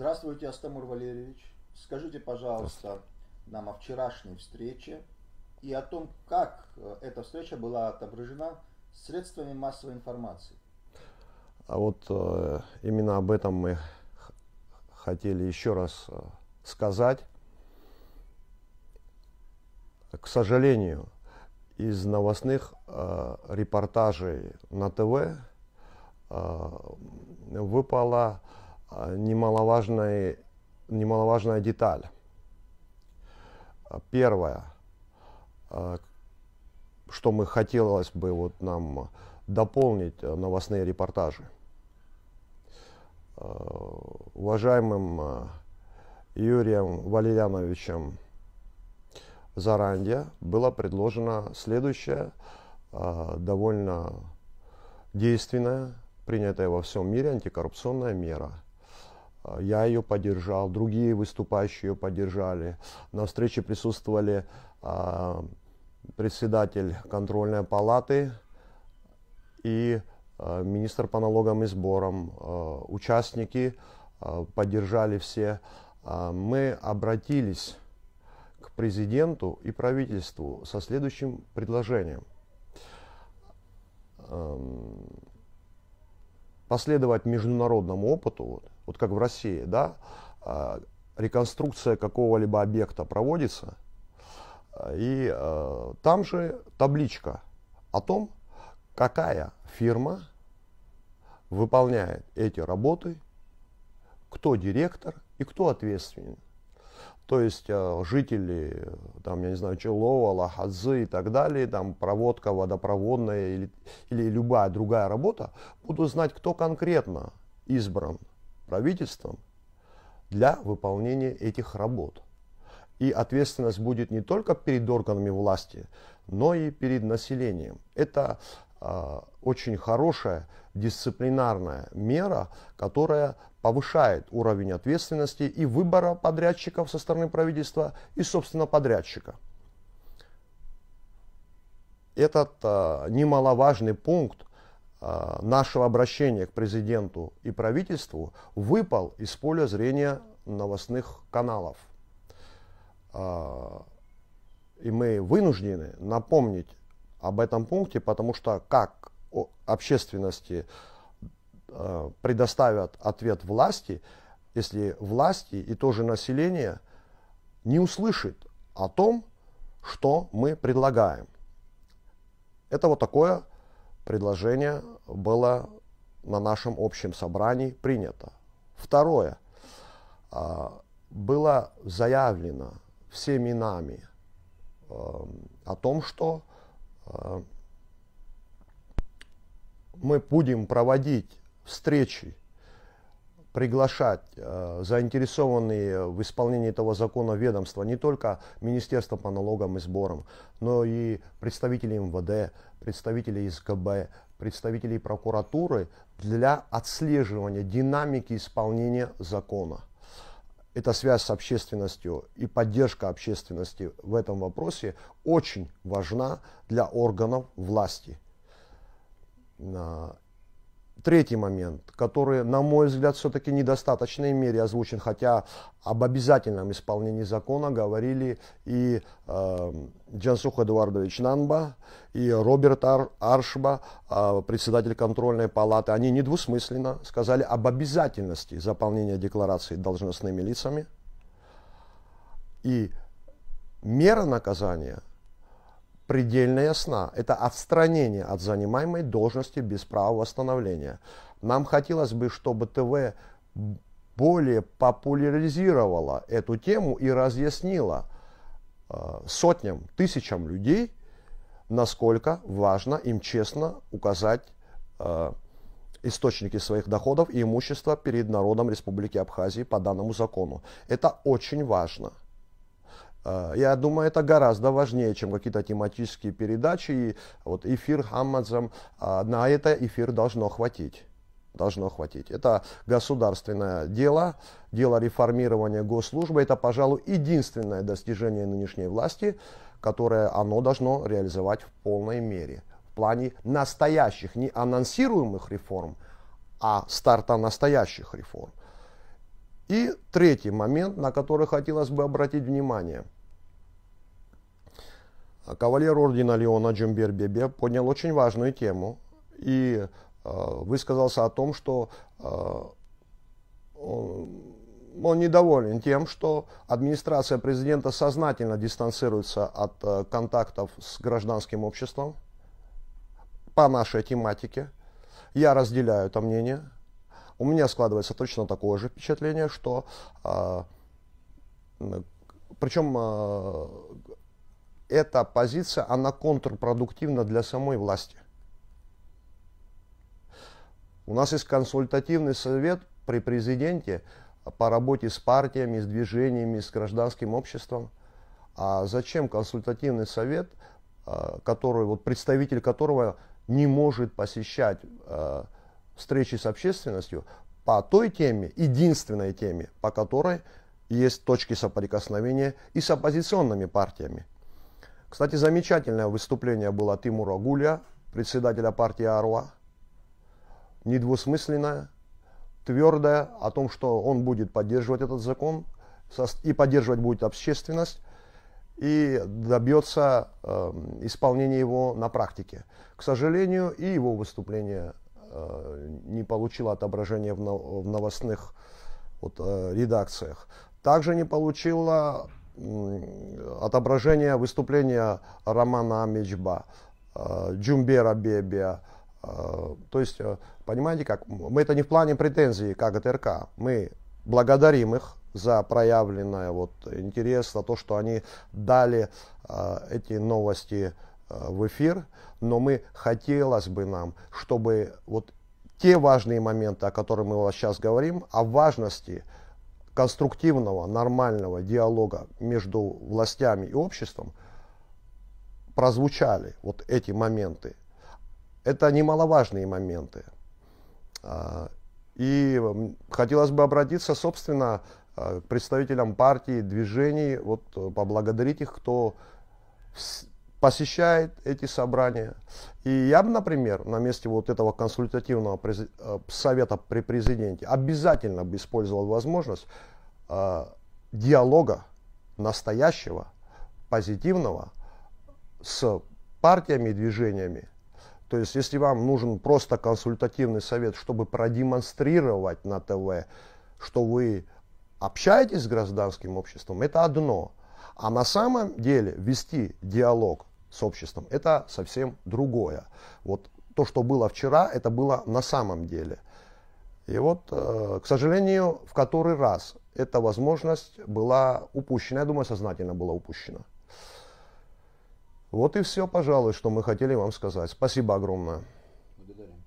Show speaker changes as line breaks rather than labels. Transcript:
Здравствуйте, Астамур Валерьевич. Скажите, пожалуйста, нам о вчерашней встрече и о том, как э, эта встреча была отображена средствами массовой информации. А вот э, именно об этом мы хотели еще раз э, сказать. К сожалению, из новостных э, репортажей на ТВ э, выпала Э, немаловажная немаловажная деталь. Э, первое, э, что мы хотелось бы вот нам дополнить новостные репортажи. Уважаемым Юрием Валерьяновичем Заранде было предложено следующее, довольно действенная, принятая во всем мире антикоррупционная мера – а, я ее поддержал, другие выступающие ее поддержали. На встрече присутствовали а, председатель контрольной палаты и а, министр по налогам и сборам. Участники поддержали все. Мы обратились к президенту и правительству со следующим предложением. Эм, последовать международному опыту, вот как в России, да, а, реконструкция какого-либо объекта проводится, а, и а, там же табличка о том, какая фирма выполняет эти работы, кто директор и кто ответственен. То есть жители, там, я не знаю, Челова, Лахадзы и так далее, там проводка водопроводная или, или любая другая работа, будут знать, кто конкретно избран правительством для выполнения этих работ. И ответственность будет не только перед органами власти, но и перед населением. Это э, очень хорошая дисциплинарная мера, которая повышает уровень ответственности и выбора подрядчиков со стороны правительства и, собственно, подрядчика. Этот э, немаловажный пункт Э, нашего обращения к президенту и правительству выпал из поля зрения новостных каналов. Э, и мы вынуждены напомнить об этом пункте, потому что как общественности э, предоставят ответ власти, если власти и тоже население не услышит о том, что мы предлагаем. Это вот такое предложение было на нашем общем собрании принято. Второе. А, было заявлено всеми нами эм, о том, что эм, мы будем проводить встречи приглашать э, заинтересованные в исполнении этого закона ведомства не только Министерство по налогам и сборам, но и представителей МВД, представителей СКБ, представителей прокуратуры для отслеживания динамики исполнения закона. Эта связь с общественностью и поддержка общественности в этом вопросе очень важна для органов власти Третий момент, который, на мой взгляд, все-таки недостаточной мере озвучен, хотя об обязательном исполнении закона говорили и э, Джансух Эдуардович Нанба, и Роберт Ар Аршба, э, председатель контрольной палаты. Они недвусмысленно сказали об обязательности заполнения декларации должностными лицами. И мера наказания – предельно ясна. Это отстранение от занимаемой должности без права восстановления. Нам хотелось бы, чтобы ТВ более популяризировала эту тему и разъяснила э, сотням, тысячам людей, насколько важно им честно указать э, источники своих доходов и имущества перед народом Республики Абхазии по данному закону. Это очень важно. А, я думаю, это гораздо важнее, чем какие-то тематические передачи. И вот эфир Хаммадзам, на это эфир должно хватить. Должно хватить. Это государственное дело, дело реформирования госслужбы. Это, пожалуй, единственное достижение нынешней власти, которое оно должно реализовать в полной мере. В плане настоящих, не анонсируемых реформ, а старта настоящих реформ. И третий момент, на который хотелось бы обратить внимание. Кавалер ордена Леона Джумбер Бебе поднял очень важную тему и э, высказался о том, что э, он, он недоволен тем, что администрация президента сознательно дистанцируется от э, контактов с гражданским обществом по нашей тематике. Я разделяю это мнение. У меня складывается точно такое же впечатление, что... Э, а, причем э, а, эта позиция, она контрпродуктивна для самой власти. У нас есть консультативный совет при президенте по работе с партиями, с движениями, с гражданским обществом. А зачем консультативный совет, а, который, вот представитель которого не может посещать встречи с общественностью по той теме, единственной теме, по которой есть точки соприкосновения и с оппозиционными партиями. Кстати, замечательное выступление было Тимура Гуля, председателя партии Аруа. Недвусмысленное, твердое о том, что он будет поддерживать этот закон и поддерживать будет общественность и добьется э, исполнения его на практике. К сожалению, и его выступление Э, не получила отображение в новостных вот, э, редакциях. Также не получила отображение выступления Романа Амичба, э, Джумбера Бебия. То есть, понимаете, как мы это не в плане претензий, как ГТРК. Мы благодарим их за проявленное вот интерес, за то, что они дали эти новости Э, в эфир, но мы хотелось бы нам, чтобы вот те важные моменты, о которых мы вас сейчас говорим, о важности конструктивного, нормального диалога между властями и обществом, прозвучали вот эти моменты. Это немаловажные моменты. А, и хотелось бы обратиться, собственно, э, к представителям партии, движений, вот э, поблагодарить их, кто посещает эти собрания. И я бы, например, на месте вот этого консультативного э, совета при президенте обязательно бы использовал возможность э, диалога настоящего, позитивного с партиями и движениями. То есть, если вам нужен просто консультативный совет, чтобы продемонстрировать на ТВ, что вы общаетесь с гражданским обществом, это одно – а на самом деле вести диалог с обществом. Это совсем другое. Вот то, что было вчера, это было на самом деле. И вот, э, к сожалению, в который раз эта возможность была упущена. Я думаю, сознательно была упущена. Вот и все, пожалуй, что мы хотели вам сказать. Спасибо огромное. Благодарим.